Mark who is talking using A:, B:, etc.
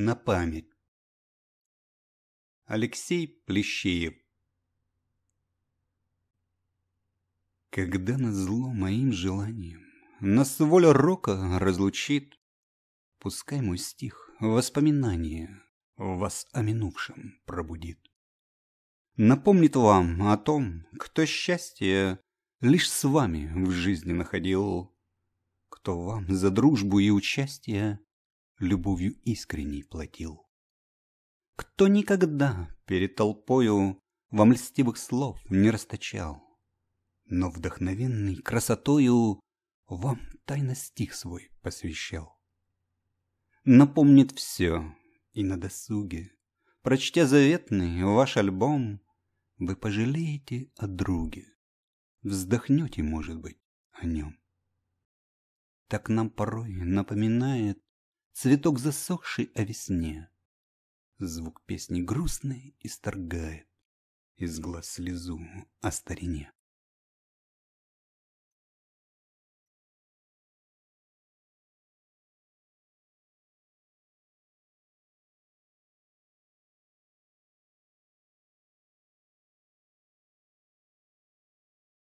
A: на память. Алексей Плещеев Когда на зло моим желанием Нас воля рока разлучит, Пускай мой стих воспоминания Вас о минувшем пробудит. Напомнит вам о том, кто счастье Лишь с вами в жизни находил, Кто вам за дружбу и участие любовью искренней платил. Кто никогда перед толпою вам льстивых слов не расточал, но вдохновенный красотою вам тайно стих свой посвящал. Напомнит все и на досуге, прочтя заветный ваш альбом, вы пожалеете о друге, вздохнете, может быть, о нем. Так нам порой напоминает цветок засохший о а весне. Звук песни грустный исторгает из глаз слезу о старине.